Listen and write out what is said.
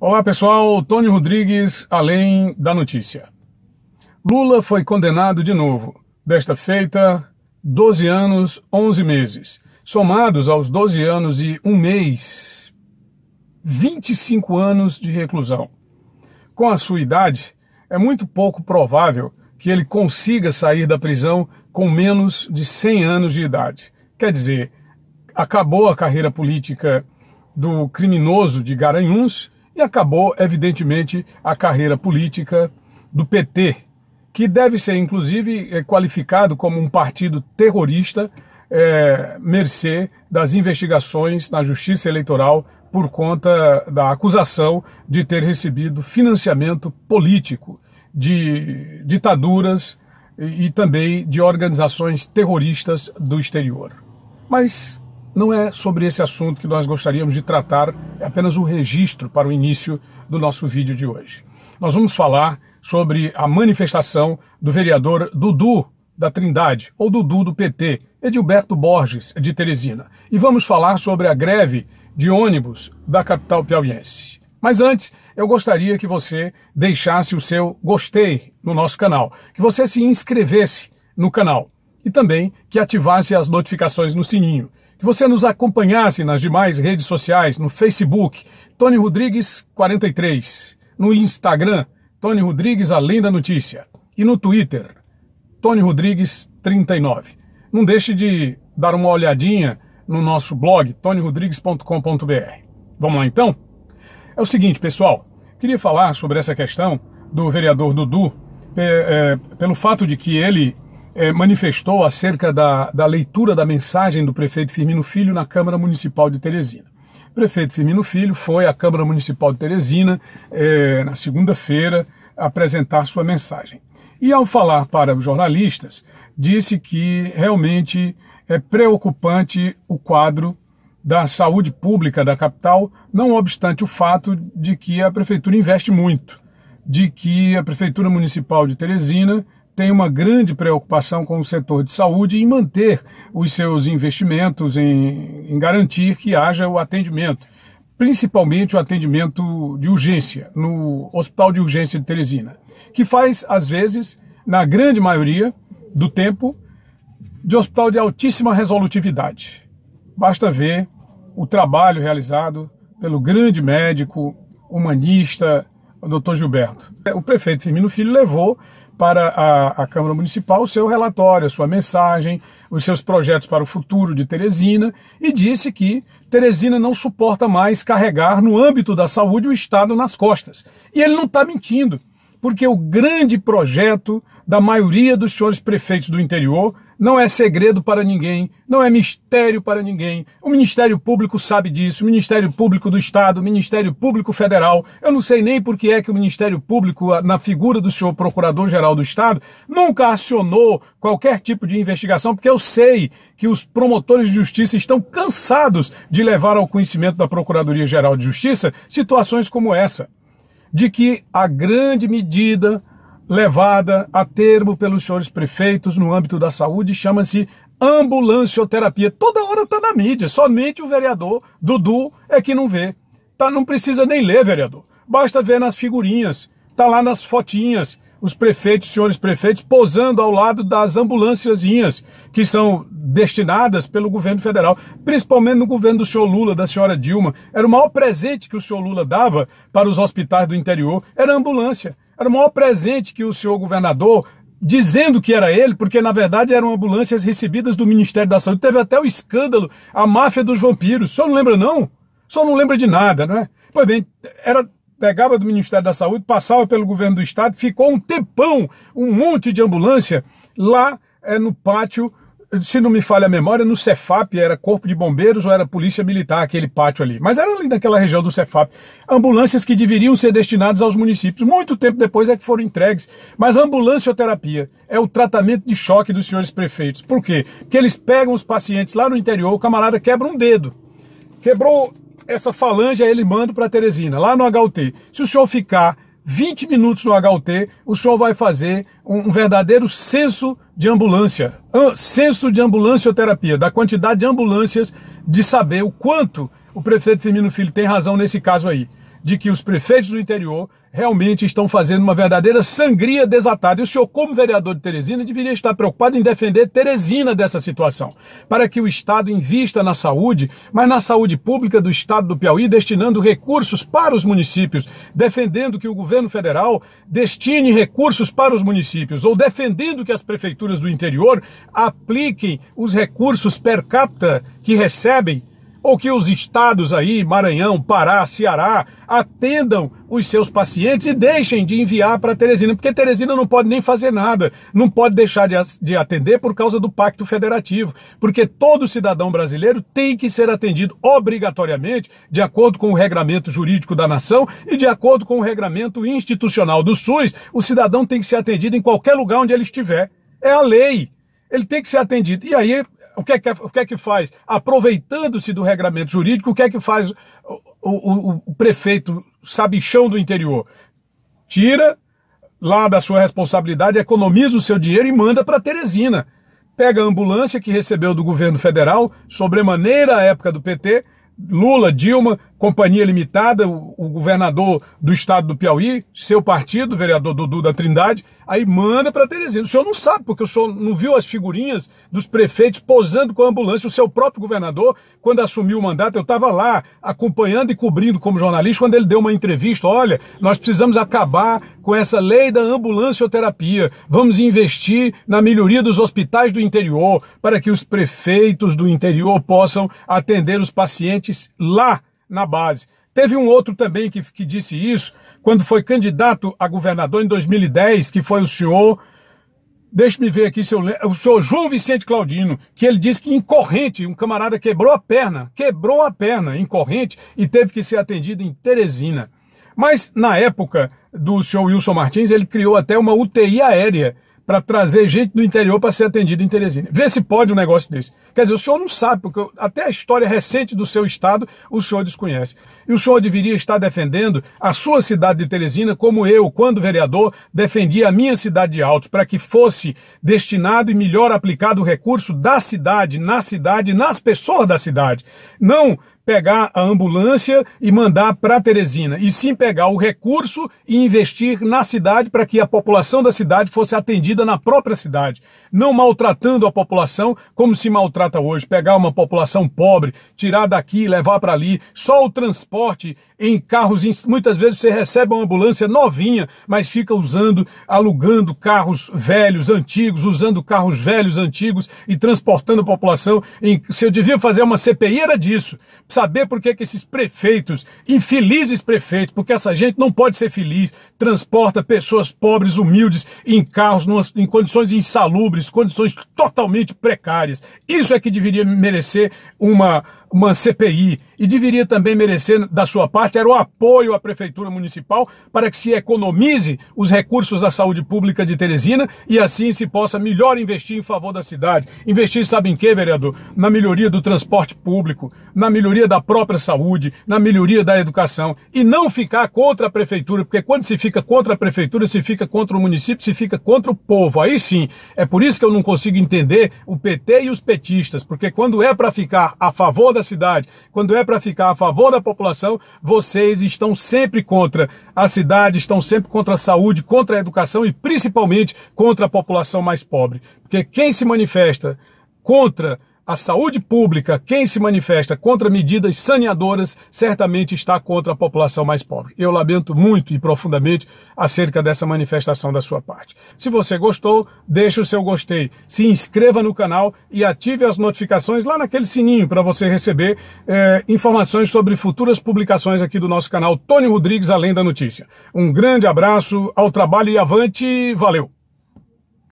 Olá pessoal, Tony Rodrigues, além da notícia. Lula foi condenado de novo, desta feita 12 anos, 11 meses. Somados aos 12 anos e um mês, 25 anos de reclusão. Com a sua idade, é muito pouco provável que ele consiga sair da prisão com menos de 100 anos de idade. Quer dizer, acabou a carreira política do criminoso de Garanhuns e acabou, evidentemente, a carreira política do PT, que deve ser, inclusive, eh, qualificado como um partido terrorista, é, mercê das investigações na Justiça Eleitoral por conta da acusação de ter recebido financiamento político de ditaduras e, e também de organizações terroristas do exterior. Mas não é sobre esse assunto que nós gostaríamos de tratar, é apenas um registro para o início do nosso vídeo de hoje. Nós vamos falar sobre a manifestação do vereador Dudu da Trindade, ou Dudu do PT, Edilberto Borges, de Teresina. E vamos falar sobre a greve de ônibus da capital piauiense. Mas antes, eu gostaria que você deixasse o seu gostei no nosso canal, que você se inscrevesse no canal e também que ativasse as notificações no sininho que você nos acompanhasse nas demais redes sociais, no Facebook, Tony Rodrigues 43, no Instagram, Tony Rodrigues Além da Notícia, e no Twitter, Tony Rodrigues 39. Não deixe de dar uma olhadinha no nosso blog, tonyrodrigues.com.br. Vamos lá então? É o seguinte, pessoal, queria falar sobre essa questão do vereador Dudu, é, é, pelo fato de que ele é, manifestou acerca da, da leitura da mensagem do prefeito Firmino Filho na Câmara Municipal de Teresina. O prefeito Firmino Filho foi à Câmara Municipal de Teresina é, na segunda-feira apresentar sua mensagem. E ao falar para os jornalistas, disse que realmente é preocupante o quadro da saúde pública da capital, não obstante o fato de que a prefeitura investe muito, de que a prefeitura municipal de Teresina tem uma grande preocupação com o setor de saúde em manter os seus investimentos, em, em garantir que haja o atendimento, principalmente o atendimento de urgência, no Hospital de Urgência de Teresina, que faz, às vezes, na grande maioria do tempo, de hospital de altíssima resolutividade. Basta ver o trabalho realizado pelo grande médico, humanista, o doutor Gilberto. O prefeito Firmino Filho levou para a, a, Câmara Municipal o seu relatório, a sua mensagem, os seus projetos para o futuro de Teresina e disse que Teresina não suporta mais carregar no âmbito da saúde o Estado nas costas. E ele não está mentindo, porque o grande projeto da maioria dos senhores prefeitos do interior não é segredo para ninguém, não é mistério para ninguém. O Ministério Público sabe disso, o Ministério Público do Estado, o Ministério Público Federal. Eu não sei nem por que é que o Ministério Público, na figura do senhor Procurador-Geral do Estado, nunca acionou qualquer tipo de investigação, porque eu sei que os promotores de justiça estão cansados de levar ao conhecimento da Procuradoria-Geral de Justiça situações como essa de que a grande medida levada a termo pelos senhores prefeitos no âmbito da saúde chama-se ambulancioterapia. Toda hora está na mídia, somente o vereador Dudu é que não vê. Tá, não precisa nem ler, vereador. Basta ver nas figurinhas, tá lá nas fotinhas, os prefeitos, senhores prefeitos, posando ao lado das ambulânciazinhas que são destinadas pelo governo federal, principalmente no governo do senhor Lula, da senhora Dilma. Era o maior presente que o senhor Lula dava para os hospitais do interior, era a ambulância. Era o maior presente que o senhor governador, dizendo que era ele, porque na verdade eram ambulâncias recebidas do Ministério da Saúde. Teve até o escândalo, a máfia dos vampiros. O senhor não lembra, não? Só não lembra de nada, não é? Pois bem, era pegava do Ministério da Saúde, passava pelo governo do estado, ficou um tempão, um monte de ambulância lá é, no pátio se não me falha a memória, no Cefap era Corpo de Bombeiros ou era Polícia Militar, aquele pátio ali. Mas era ali naquela região do Cefap. Ambulâncias que deveriam ser destinadas aos municípios. Muito tempo depois é que foram entregues. Mas ambulancioterapia é o tratamento de choque dos senhores prefeitos. Por quê? Porque eles pegam os pacientes lá no interior, o camarada quebra um dedo. Quebrou essa falange, aí ele manda para Teresina, lá no HUT. Se o senhor ficar 20 minutos no HUT, o senhor vai fazer um, um verdadeiro censo de ambulância, um, censo de ambulancioterapia, da quantidade de ambulâncias, de saber o quanto o prefeito Firmino Filho tem razão nesse caso aí de que os prefeitos do interior realmente estão fazendo uma verdadeira sangria desatada. E o senhor, como vereador de Teresina, deveria estar preocupado em defender Teresina dessa situação, para que o Estado invista na saúde, mas na saúde pública do Estado do Piauí, destinando recursos para os municípios, defendendo que o governo federal destine recursos para os municípios, ou defendendo que as prefeituras do interior apliquem os recursos per capita que recebem ou que os estados aí, Maranhão, Pará, Ceará, atendam os seus pacientes e deixem de enviar para Teresina, porque Teresina não pode nem fazer nada, não pode deixar de atender por causa do Pacto Federativo, porque todo cidadão brasileiro tem que ser atendido obrigatoriamente, de acordo com o regramento jurídico da nação e de acordo com o regramento institucional do SUS, o cidadão tem que ser atendido em qualquer lugar onde ele estiver. É a lei. Ele tem que ser atendido. E aí o que, é que, é, o que é que faz? Aproveitando-se do regramento jurídico, o que é que faz o, o, o prefeito sabichão do interior? Tira lá da sua responsabilidade, economiza o seu dinheiro e manda para Teresina. Pega a ambulância que recebeu do governo federal, sobremaneira a época do PT, Lula, Dilma, Companhia Limitada, o, governador do estado do Piauí, seu partido, o vereador Dudu da Trindade, Aí manda para Teresina. O senhor não sabe, porque o senhor não viu as figurinhas dos prefeitos posando com a ambulância. O seu próprio governador, quando assumiu o mandato, eu estava lá acompanhando e cobrindo como jornalista, quando ele deu uma entrevista: olha, nós precisamos acabar com essa lei da ambulancioterapia. Vamos investir na melhoria dos hospitais do interior para que os prefeitos do interior possam atender os pacientes lá na base. Teve um outro também que, que disse isso, quando foi candidato a governador em 2010, que foi o senhor. Deixe-me ver aqui se eu lembro. O senhor João Vicente Claudino, que ele disse que em corrente, um camarada quebrou a perna, quebrou a perna em corrente e teve que ser atendido em Teresina. Mas na época do senhor Wilson Martins, ele criou até uma UTI aérea para trazer gente do interior para ser atendida em Teresina. Vê se pode um negócio desse. Quer dizer, o senhor não sabe, porque até a história recente do seu estado o senhor desconhece. E o senhor deveria estar defendendo a sua cidade de Teresina, como eu, quando vereador, defendi a minha cidade de Altos, para que fosse destinado e melhor aplicado o recurso da cidade, na cidade, nas pessoas da cidade. Não pegar a ambulância e mandar para Teresina, e sim pegar o recurso e investir na cidade para que a população da cidade fosse atendida na própria cidade, não maltratando a população como se maltrata hoje, pegar uma população pobre, tirar daqui, e levar para ali, só o transporte forte em carros, muitas vezes você recebe uma ambulância novinha, mas fica usando, alugando carros velhos, antigos, usando carros velhos, antigos e transportando a população. Em, se eu devia fazer uma CPI era disso, saber por que, que esses prefeitos, infelizes prefeitos, porque essa gente não pode ser feliz, transporta pessoas pobres, humildes, em carros, numas, em condições insalubres, condições totalmente precárias. Isso é que deveria merecer uma, uma CPI e deveria também merecer, da sua parte, até o apoio à Prefeitura Municipal para que se economize os recursos da saúde pública de Teresina e assim se possa melhor investir em favor da cidade. Investir, sabe em quê, vereador? Na melhoria do transporte público, na melhoria da própria saúde, na melhoria da educação e não ficar contra a Prefeitura, porque quando se fica contra a Prefeitura, se fica contra o município, se fica contra o povo. Aí sim, é por isso que eu não consigo entender o PT e os petistas, porque quando é para ficar a favor da cidade, quando é para ficar a favor da população, você vocês estão sempre contra a cidade, estão sempre contra a saúde, contra a educação e principalmente contra a população mais pobre. Porque quem se manifesta contra a saúde pública, quem se manifesta contra medidas saneadoras, certamente está contra a população mais pobre. Eu lamento muito e profundamente acerca dessa manifestação da sua parte. Se você gostou, deixe o seu gostei, se inscreva no canal e ative as notificações lá naquele sininho para você receber é, informações sobre futuras publicações aqui do nosso canal Tony Rodrigues Além da Notícia. Um grande abraço, ao trabalho e avante, valeu!